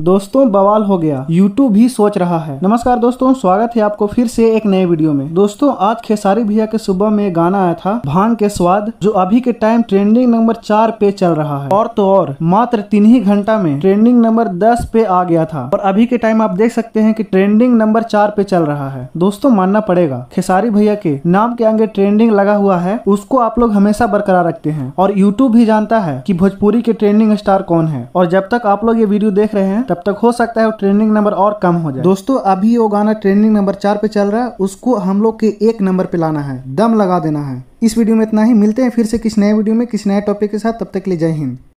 दोस्तों बवाल हो गया यूट्यूब भी सोच रहा है नमस्कार दोस्तों स्वागत है आपको फिर से एक नए वीडियो में दोस्तों आज खेसारी भैया के सुबह में गाना आया था भांग के स्वाद जो अभी के टाइम ट्रेंडिंग नंबर चार पे चल रहा है और तो और मात्र तीन ही घंटा में ट्रेंडिंग नंबर दस पे आ गया था और अभी के टाइम आप देख सकते हैं की ट्रेंडिंग नंबर चार पे चल रहा है दोस्तों मानना पड़ेगा खेसारी भैया के नाम के आगे ट्रेंडिंग लगा हुआ है उसको आप लोग हमेशा बरकरार रखते हैं और यूट्यूब भी जानता है की भोजपुरी के ट्रेंडिंग स्टार कौन है और जब तक आप लोग ये वीडियो देख रहे हैं तब तक हो सकता है ट्रेंडिंग नंबर और कम हो जाए दोस्तों अभी वो गाना ट्रेंडिंग नंबर चार पे चल रहा है उसको हम लोग के एक नंबर पे लाना है दम लगा देना है इस वीडियो में इतना ही मिलते हैं फिर से किस नए वीडियो में किस नए टॉपिक के साथ तब तक ले लिए जय हिंद